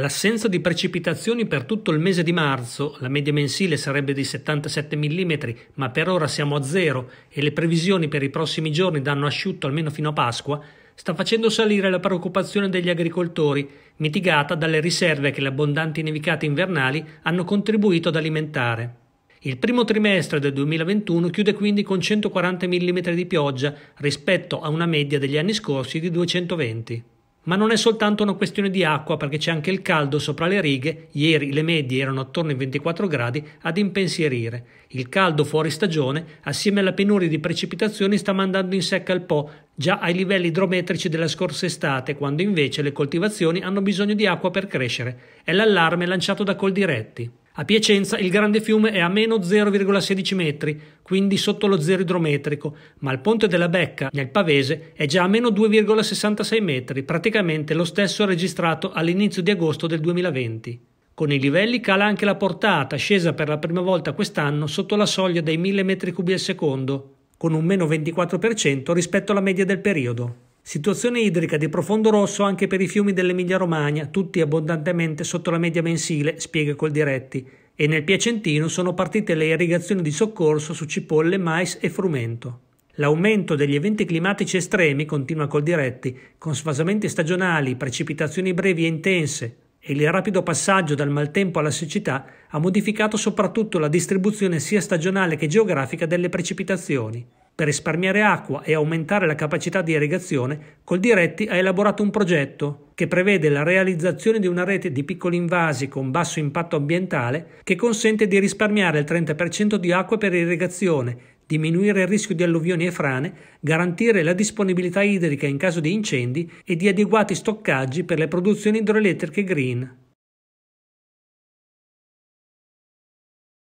L'assenza di precipitazioni per tutto il mese di marzo, la media mensile sarebbe di 77 mm, ma per ora siamo a zero e le previsioni per i prossimi giorni danno asciutto almeno fino a Pasqua, sta facendo salire la preoccupazione degli agricoltori, mitigata dalle riserve che le abbondanti nevicate invernali hanno contribuito ad alimentare. Il primo trimestre del 2021 chiude quindi con 140 mm di pioggia rispetto a una media degli anni scorsi di 220. mm. Ma non è soltanto una questione di acqua perché c'è anche il caldo sopra le righe, ieri le medie erano attorno ai 24 gradi, ad impensierire. Il caldo fuori stagione, assieme alla penuria di precipitazioni, sta mandando in secca il Po, già ai livelli idrometrici della scorsa estate, quando invece le coltivazioni hanno bisogno di acqua per crescere. È l'allarme lanciato da Coldiretti. A Piacenza il grande fiume è a meno 0,16 metri, quindi sotto lo zero idrometrico, ma il ponte della Becca, nel Pavese, è già a meno 2,66 metri, praticamente lo stesso registrato all'inizio di agosto del 2020. Con i livelli cala anche la portata, scesa per la prima volta quest'anno sotto la soglia dei 1000 m3 al secondo, con un meno 24% rispetto alla media del periodo. Situazione idrica di profondo rosso anche per i fiumi dell'Emilia-Romagna, tutti abbondantemente sotto la media mensile, spiega Col Diretti. E nel Piacentino sono partite le irrigazioni di soccorso su cipolle, mais e frumento. L'aumento degli eventi climatici estremi, continua col diretti, con sfasamenti stagionali, precipitazioni brevi e intense, e il rapido passaggio dal maltempo alla siccità ha modificato soprattutto la distribuzione sia stagionale che geografica delle precipitazioni per risparmiare acqua e aumentare la capacità di irrigazione, Coldiretti ha elaborato un progetto che prevede la realizzazione di una rete di piccoli invasi con basso impatto ambientale che consente di risparmiare il 30% di acqua per irrigazione, diminuire il rischio di alluvioni e frane, garantire la disponibilità idrica in caso di incendi e di adeguati stoccaggi per le produzioni idroelettriche green.